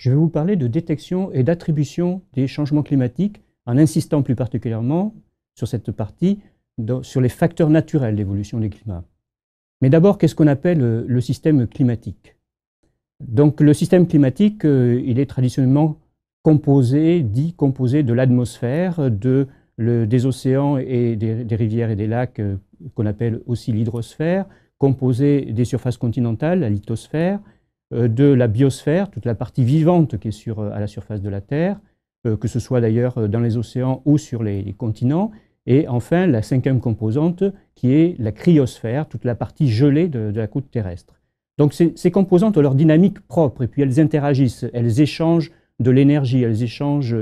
je vais vous parler de détection et d'attribution des changements climatiques en insistant plus particulièrement sur cette partie, sur les facteurs naturels d'évolution des climats. Mais d'abord, qu'est-ce qu'on appelle euh, le système climatique Donc le système climatique, euh, il est traditionnellement composé, dit composé de l'atmosphère, de, des océans et des, rivières et des lacs euh, qu'on appelle aussi l'hydrosphère, composé des surfaces continentales, la lithosphère, euh, de la biosphère, toute la partie vivante qui est euh, à la surface de la Terre, euh, que ce soit d'ailleurs dans les océans ou sur les, continents, et enfin la cinquième composante qui est la cryosphère, toute la partie gelée de, la côte terrestre. Donc ces, composantes ont leur dynamique propre et puis elles interagissent, elles échangent de l'énergie, elles échangent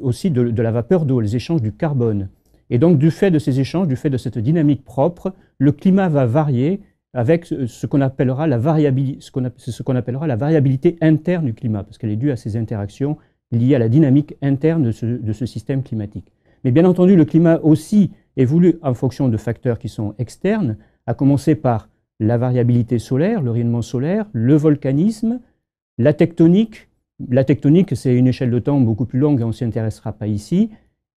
aussi de, la vapeur d'eau, elles échangent du carbone. Et donc du fait de ces échanges, du fait de cette dynamique propre, le climat va varier avec ce qu'on appellera, la variabilité, interne du climat, parce qu'elle est due à ces interactions liées à la dynamique interne de ce, de ce système climatique. Mais bien entendu, le climat aussi évolue en fonction de facteurs qui sont externes, à commencer par la variabilité solaire, le rayonnement solaire, le volcanisme, la tectonique. La tectonique, c'est une échelle de temps beaucoup plus longue et on ne s'y intéressera pas ici.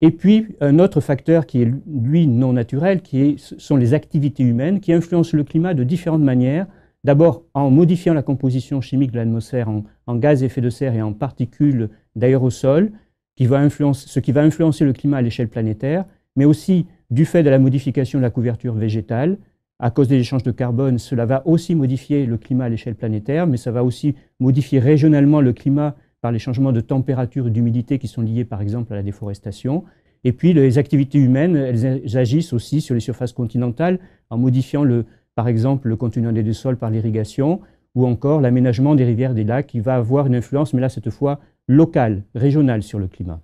Et puis, un autre facteur qui est, lui, non naturel, qui sont les activités humaines, qui influencent le climat de différentes manières. D'abord, en modifiant la composition chimique de l'atmosphère en, gaz à effet de serre et en particules d'aérosol, ce qui va influencer le climat à l'échelle planétaire, mais aussi du fait de la modification de la couverture végétale. À cause des échanges de carbone, cela va aussi modifier le climat à l'échelle planétaire, mais ça va aussi modifier régionalement le climat par les changements de température et d'humidité qui sont liés par exemple à la déforestation. Et puis les activités humaines, elles agissent aussi sur les surfaces continentales en modifiant le, par exemple le continent des deux sols par l'irrigation ou encore l'aménagement des rivières des lacs qui va avoir une influence, mais là cette fois locale, régionale sur le climat.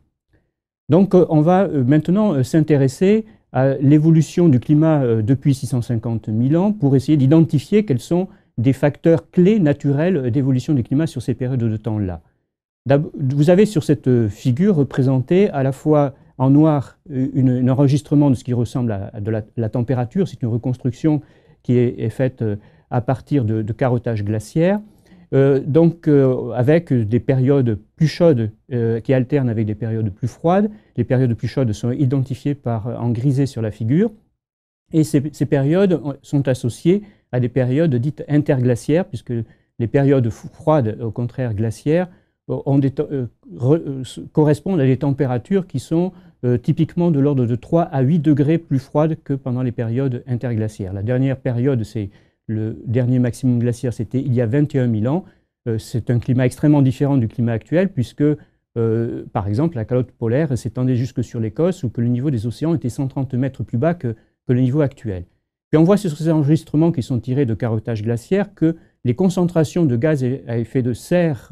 Donc euh, on va euh, maintenant euh, s'intéresser à l'évolution du climat depuis 650 000 ans pour essayer d'identifier quels sont des facteurs clés naturels d'évolution du climat sur ces périodes de temps-là. Vous avez sur cette euh, figure représentée à la fois en noir euh, un enregistrement de ce qui ressemble à, de la, température, c'est une reconstruction qui est, faite euh, à partir de, de carottage glaciaire, donc avec des périodes plus chaudes qui alternent avec des périodes plus froides. Les périodes plus chaudes sont identifiées par, en grisé sur la figure, et ces périodes sont associées à des périodes dites interglaciaires, puisque les périodes froides, au contraire glaciaires, euh, euh, correspondent à des températures qui sont euh, typiquement de l'ordre de 3 à 8 degrés plus froides que pendant les périodes interglaciaires. La dernière période, c'est le dernier maximum glaciaire, c'était il y a 21 000 ans. c'est un climat extrêmement différent du climat actuel puisque, par exemple, la calotte polaire s'étendait jusque sur l'Écosse ou que le niveau des océans était 130 mètres plus bas que, le niveau actuel. Puis on voit sur ces enregistrements qui sont tirés de carottages glaciaires que les concentrations de gaz à effet de serre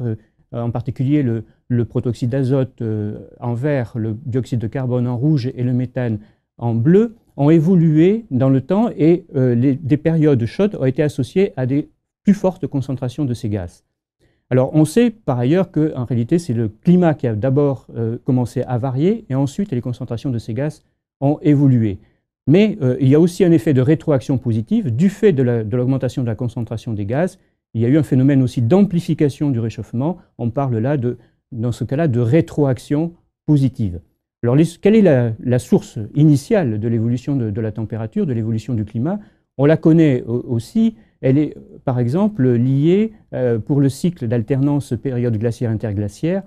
euh, en particulier le, protoxyde d'azote euh, en vert, le dioxyde de carbone en rouge et le méthane en bleu, ont évolué dans le temps et euh, des périodes chaudes ont été associées à des plus fortes concentrations de ces gaz. Alors on sait par ailleurs qu'en réalité c'est le climat qui a d'abord commencé à varier et ensuite les concentrations de ces gaz ont évolué. Mais il y a aussi un effet de rétroaction positive du fait de l'augmentation de la concentration des gaz il y a eu un phénomène aussi d'amplification du réchauffement. On parle là, de, dans ce cas-là, de rétroaction positive. Alors, quelle est la, source initiale de l'évolution de, la température, de l'évolution du climat On la connaît euh, aussi. Elle est, par exemple, liée euh, pour le cycle d'alternance période glaciaire-interglaciaire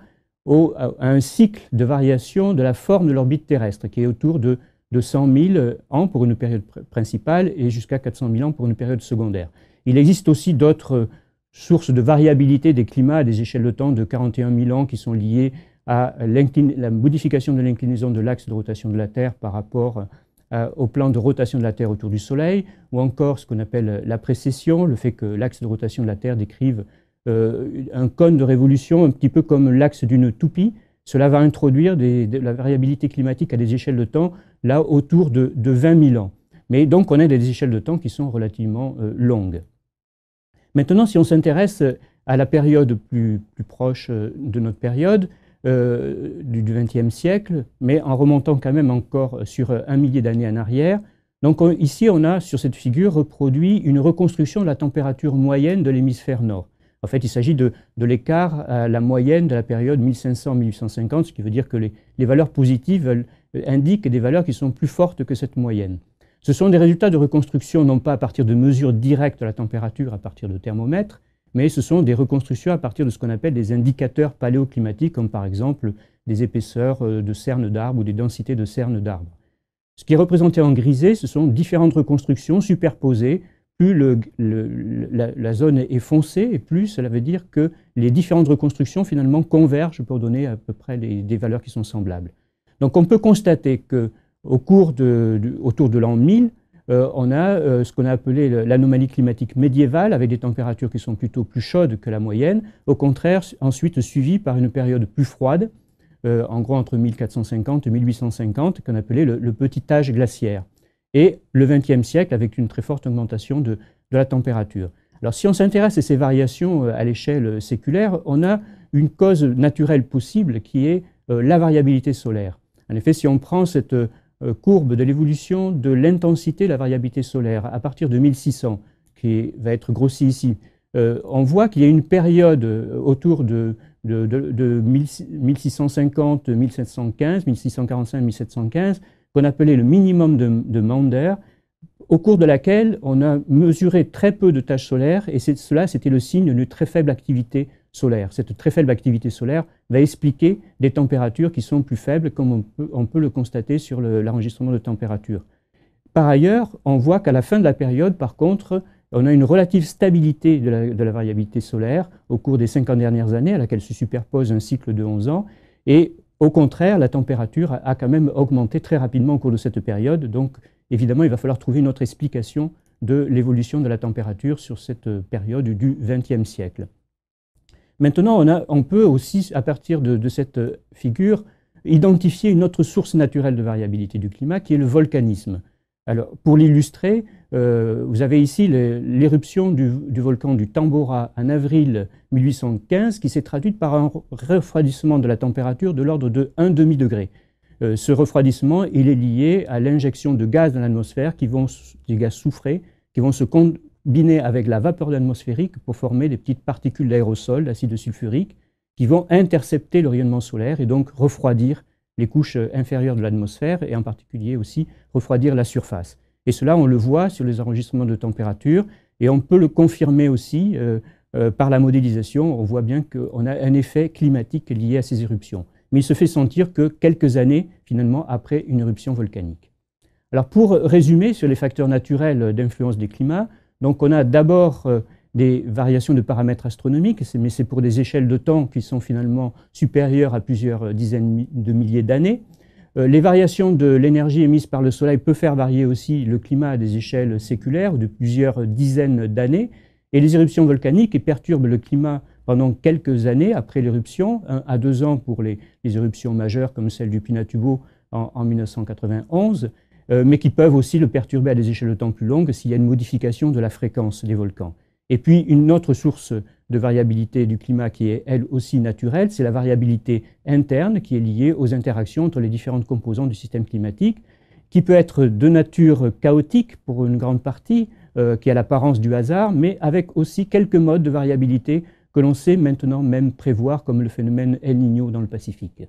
à, un cycle de variation de la forme de l'orbite terrestre, qui est autour de, 100 000 ans pour une période principale et jusqu'à 400 000 ans pour une période secondaire. Il existe aussi d'autres euh, sources de variabilité des climats à des échelles de temps de 41 000 ans qui sont liées à la modification de l'inclinaison de l'axe de rotation de la Terre par rapport euh, au plan de rotation de la Terre autour du Soleil, ou encore ce qu'on appelle euh, la précession, le fait que l'axe de rotation de la Terre décrive un cône de révolution, un petit peu comme l'axe d'une toupie. Cela va introduire la variabilité climatique à des échelles de temps, là, autour de, de 20 000 ans. Mais donc on a des échelles de temps qui sont relativement euh, longues. Maintenant, si on s'intéresse à la période plus, proche euh, de notre période, euh, du XXe siècle, mais en remontant quand même encore sur un millier d'années en arrière, ici on a sur cette figure reproduit une reconstruction de la température moyenne de l'hémisphère nord. En fait, il s'agit de, l'écart à la moyenne de la période 1500-1850, ce qui veut dire que les valeurs positives indiquent des valeurs qui sont plus fortes que cette moyenne. Ce sont des résultats de reconstruction non pas à partir de mesures directes de la température à partir de thermomètres, mais ce sont des reconstructions à partir de ce qu'on appelle des indicateurs paléoclimatiques, comme par exemple des épaisseurs euh, de cernes d'arbres ou des densités de cernes d'arbres. Ce qui est représenté en grisé, ce sont différentes reconstructions superposées. Plus la, zone est foncée, et plus cela veut dire que les différentes reconstructions finalement convergent pour donner à peu près des valeurs qui sont semblables. Donc on peut constater que au cours de, autour de l'an 1000, euh, on a euh, ce qu'on a appelé l'anomalie climatique médiévale, avec des températures qui sont plutôt plus chaudes que la moyenne, au contraire, ensuite suivie par une période plus froide, euh, en gros entre 1450 et 1850, qu'on appelait le, le, petit âge glaciaire. Et le XXe siècle, avec une très forte augmentation de, de la température. Alors si on s'intéresse à ces variations à l'échelle séculaire, on a une cause naturelle possible qui est la variabilité solaire. En effet, si on prend cette euh, courbe de l'évolution de l'intensité de la variabilité solaire à partir de 1600, qui va être grossie ici. Euh, on voit qu'il y a une période euh, autour de, 1650, 1715, 1645, 1715, qu'on appelait le minimum de, Maunder, au cours de laquelle on a mesuré très peu de tâches solaires, et cela, c'était le signe d'une très faible activité cette très faible activité solaire va expliquer des températures qui sont plus faibles, comme on peut, le constater sur l'enregistrement de température. Par ailleurs, on voit qu'à la fin de la période, par contre, on a une relative stabilité de la, variabilité solaire au cours des 50 dernières années, à laquelle se superpose un cycle de 11 ans. Et au contraire, la température a, quand même augmenté très rapidement au cours de cette période. Donc, évidemment, il va falloir trouver une autre explication de l'évolution de la température sur cette période du XXe siècle. Maintenant, on, peut aussi, à partir de, cette euh, figure, identifier une autre source naturelle de variabilité du climat, qui est le volcanisme. Alors, pour l'illustrer, euh, vous avez ici l'éruption du, volcan du Tambora en avril 1815, qui s'est traduite par un refroidissement de la température de l'ordre de 1,5 demi-degré. Euh, ce refroidissement, il est lié à l'injection de gaz dans l'atmosphère, qui vont, des gaz soufrés, qui vont se biné avec la vapeur atmosphérique pour former des petites particules d'aérosol, d'acide sulfurique, qui vont intercepter le rayonnement solaire et donc refroidir les couches euh, inférieures de l'atmosphère et en particulier aussi refroidir la surface. Et cela, on le voit sur les enregistrements de température et on peut le confirmer aussi euh, euh, par la modélisation. On voit bien qu'on a un effet climatique lié à ces éruptions. Mais il se fait sentir que quelques années, finalement, après une éruption volcanique. Alors pour résumer sur les facteurs naturels d'influence des climats, donc on a d'abord euh, des variations de paramètres astronomiques, mais c'est pour des échelles de temps qui sont finalement supérieures à plusieurs euh, dizaines de milliers d'années. Euh, les variations de l'énergie émise par le Soleil peuvent faire varier aussi le climat à des échelles séculaires de plusieurs dizaines d'années. Et les éruptions volcaniques perturbent le climat pendant quelques années après l'éruption, à deux ans pour les, éruptions majeures comme celle du Pinatubo en 1991, euh, mais qui peuvent aussi le perturber à des échelles de temps plus longues s'il y a une modification de la fréquence des volcans. Et puis une autre source de variabilité du climat qui est elle aussi naturelle, c'est la variabilité interne qui est liée aux interactions entre les différentes composantes du système climatique, qui peut être de nature chaotique pour une grande partie, euh, qui a l'apparence du hasard, mais avec aussi quelques modes de variabilité que l'on sait maintenant même prévoir, comme le phénomène El Niño dans le Pacifique.